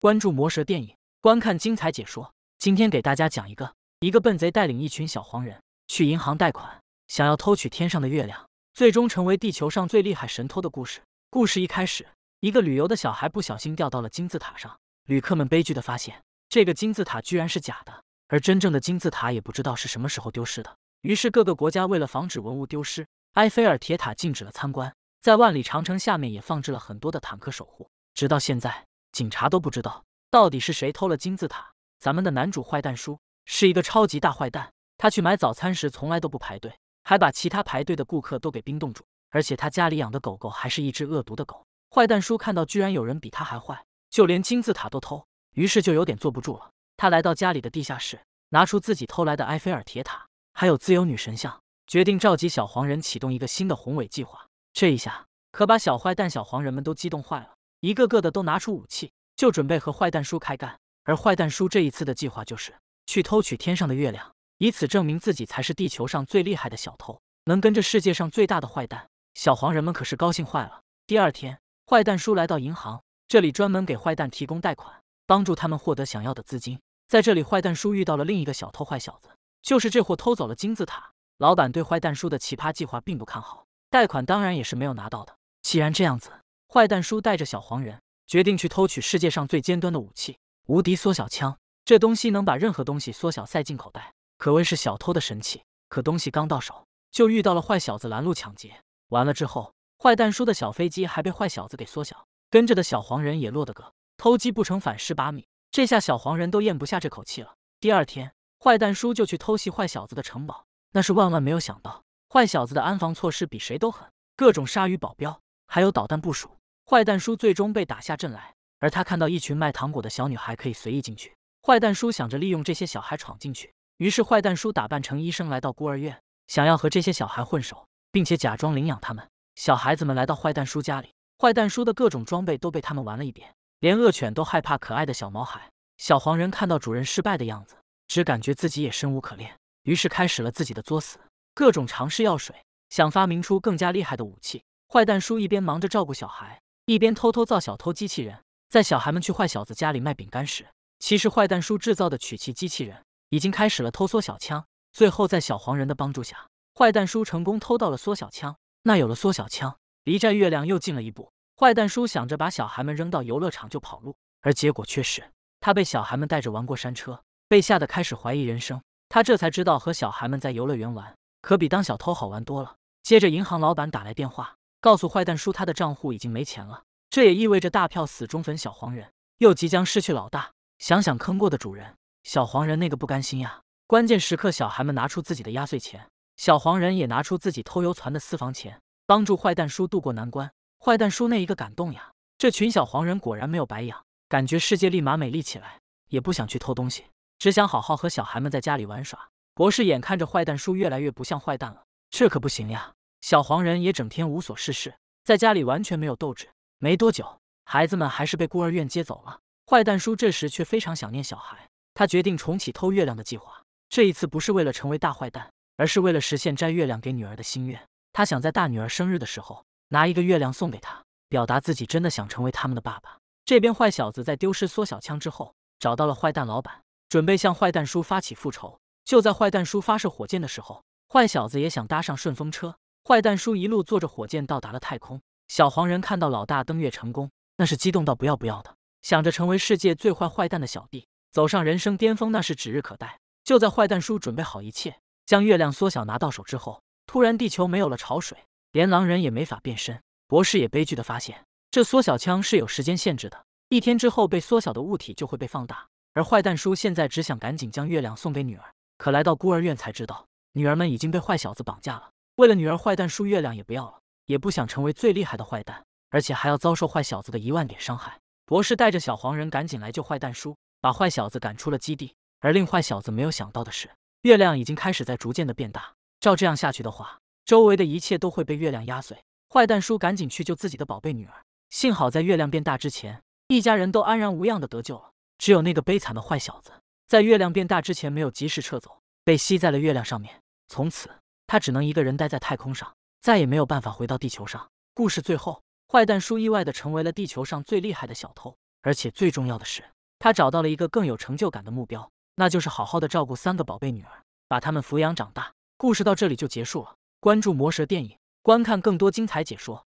关注魔蛇电影，观看精彩解说。今天给大家讲一个：一个笨贼带领一群小黄人去银行贷款，想要偷取天上的月亮，最终成为地球上最厉害神偷的故事。故事一开始，一个旅游的小孩不小心掉到了金字塔上，旅客们悲剧的发现，这个金字塔居然是假的，而真正的金字塔也不知道是什么时候丢失的。于是各个国家为了防止文物丢失，埃菲尔铁塔禁止了参观，在万里长城下面也放置了很多的坦克守护，直到现在。警察都不知道到底是谁偷了金字塔。咱们的男主坏蛋叔是一个超级大坏蛋，他去买早餐时从来都不排队，还把其他排队的顾客都给冰冻住。而且他家里养的狗狗还是一只恶毒的狗。坏蛋叔看到居然有人比他还坏，就连金字塔都偷，于是就有点坐不住了。他来到家里的地下室，拿出自己偷来的埃菲尔铁塔还有自由女神像，决定召集小黄人启动一个新的宏伟计划。这一下可把小坏蛋小黄人们都激动坏了。一个个的都拿出武器，就准备和坏蛋叔开干。而坏蛋叔这一次的计划就是去偷取天上的月亮，以此证明自己才是地球上最厉害的小偷，能跟着世界上最大的坏蛋。小黄人们可是高兴坏了。第二天，坏蛋叔来到银行，这里专门给坏蛋提供贷款，帮助他们获得想要的资金。在这里，坏蛋叔遇到了另一个小偷坏小子，就是这货偷走了金字塔。老板对坏蛋叔的奇葩计划并不看好，贷款当然也是没有拿到的。既然这样子。坏蛋叔带着小黄人决定去偷取世界上最尖端的武器——无敌缩小枪。这东西能把任何东西缩小塞进口袋，可谓是小偷的神器。可东西刚到手，就遇到了坏小子拦路抢劫。完了之后，坏蛋叔的小飞机还被坏小子给缩小，跟着的小黄人也落得个偷鸡不成反蚀把米。这下小黄人都咽不下这口气了。第二天，坏蛋叔就去偷袭坏小子的城堡，那是万万没有想到，坏小子的安防措施比谁都狠，各种鲨鱼保镖，还有导弹部署。坏蛋叔最终被打下阵来，而他看到一群卖糖果的小女孩可以随意进去。坏蛋叔想着利用这些小孩闯进去，于是坏蛋叔打扮成医生来到孤儿院，想要和这些小孩混熟，并且假装领养他们。小孩子们来到坏蛋叔家里，坏蛋叔的各种装备都被他们玩了一遍，连恶犬都害怕可爱的小毛孩。小黄人看到主人失败的样子，只感觉自己也生无可恋，于是开始了自己的作死，各种尝试药水，想发明出更加厉害的武器。坏蛋叔一边忙着照顾小孩。一边偷偷造小偷机器人，在小孩们去坏小子家里卖饼干时，其实坏蛋叔制造的取奇机器人已经开始了偷缩小枪。最后，在小黄人的帮助下，坏蛋叔成功偷到了缩小枪。那有了缩小枪，离摘月亮又近了一步。坏蛋叔想着把小孩们扔到游乐场就跑路，而结果却是他被小孩们带着玩过山车，被吓得开始怀疑人生。他这才知道，和小孩们在游乐园玩，可比当小偷好玩多了。接着，银行老板打来电话。告诉坏蛋叔，他的账户已经没钱了，这也意味着大票死忠粉小黄人又即将失去老大。想想坑过的主人，小黄人那个不甘心呀！关键时刻，小孩们拿出自己的压岁钱，小黄人也拿出自己偷油船的私房钱，帮助坏蛋叔渡过难关。坏蛋叔那一个感动呀！这群小黄人果然没有白养，感觉世界立马美丽起来，也不想去偷东西，只想好好和小孩们在家里玩耍。博士眼看着坏蛋叔越来越不像坏蛋了，这可不行呀！小黄人也整天无所事事，在家里完全没有斗志。没多久，孩子们还是被孤儿院接走了。坏蛋叔这时却非常想念小孩，他决定重启偷月亮的计划。这一次不是为了成为大坏蛋，而是为了实现摘月亮给女儿的心愿。他想在大女儿生日的时候拿一个月亮送给她，表达自己真的想成为他们的爸爸。这边坏小子在丢失缩小枪之后，找到了坏蛋老板，准备向坏蛋叔发起复仇。就在坏蛋叔发射火箭的时候，坏小子也想搭上顺风车。坏蛋叔一路坐着火箭到达了太空，小黄人看到老大登月成功，那是激动到不要不要的，想着成为世界最坏坏蛋的小弟，走上人生巅峰，那是指日可待。就在坏蛋叔准备好一切，将月亮缩小拿到手之后，突然地球没有了潮水，连狼人也没法变身。博士也悲剧的发现，这缩小枪是有时间限制的，一天之后被缩小的物体就会被放大。而坏蛋叔现在只想赶紧将月亮送给女儿，可来到孤儿院才知道，女儿们已经被坏小子绑架了。为了女儿，坏蛋叔月亮也不要了，也不想成为最厉害的坏蛋，而且还要遭受坏小子的一万点伤害。博士带着小黄人赶紧来救坏蛋叔，把坏小子赶出了基地。而令坏小子没有想到的是，月亮已经开始在逐渐的变大。照这样下去的话，周围的一切都会被月亮压碎。坏蛋叔赶紧去救自己的宝贝女儿。幸好在月亮变大之前，一家人都安然无恙的得救了。只有那个悲惨的坏小子，在月亮变大之前没有及时撤走，被吸在了月亮上面，从此。他只能一个人待在太空上，再也没有办法回到地球上。故事最后，坏蛋叔意外的成为了地球上最厉害的小偷，而且最重要的是，他找到了一个更有成就感的目标，那就是好好的照顾三个宝贝女儿，把他们抚养长大。故事到这里就结束了。关注魔蛇电影，观看更多精彩解说。